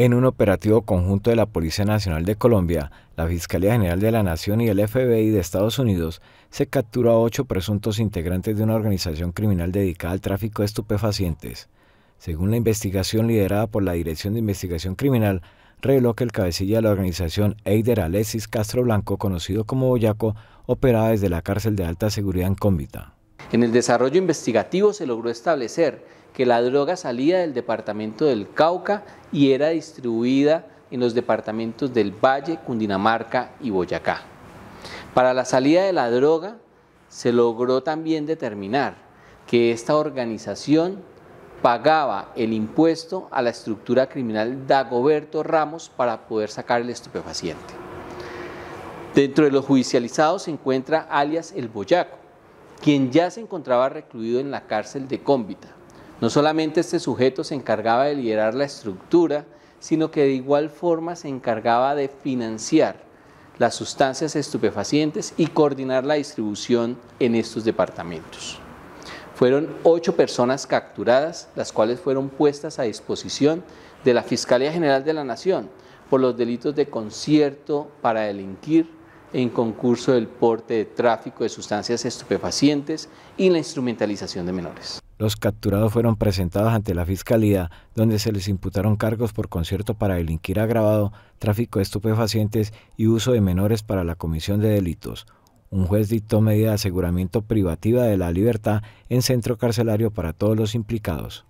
En un operativo conjunto de la Policía Nacional de Colombia, la Fiscalía General de la Nación y el FBI de Estados Unidos, se capturó a ocho presuntos integrantes de una organización criminal dedicada al tráfico de estupefacientes. Según la investigación liderada por la Dirección de Investigación Criminal, reveló que el cabecilla de la organización Eider Alexis Castro Blanco, conocido como Boyaco, operaba desde la cárcel de alta seguridad en Cómbita. En el desarrollo investigativo se logró establecer que la droga salía del departamento del Cauca y era distribuida en los departamentos del Valle, Cundinamarca y Boyacá. Para la salida de la droga se logró también determinar que esta organización pagaba el impuesto a la estructura criminal Dagoberto Ramos para poder sacar el estupefaciente. Dentro de los judicializados se encuentra alias El Boyaco, quien ya se encontraba recluido en la cárcel de Cómbita. No solamente este sujeto se encargaba de liderar la estructura, sino que de igual forma se encargaba de financiar las sustancias estupefacientes y coordinar la distribución en estos departamentos. Fueron ocho personas capturadas, las cuales fueron puestas a disposición de la Fiscalía General de la Nación por los delitos de concierto para delinquir, en concurso del porte de tráfico de sustancias estupefacientes y la instrumentalización de menores. Los capturados fueron presentados ante la Fiscalía, donde se les imputaron cargos por concierto para delinquir agravado, tráfico de estupefacientes y uso de menores para la comisión de delitos. Un juez dictó medida de aseguramiento privativa de la libertad en centro carcelario para todos los implicados.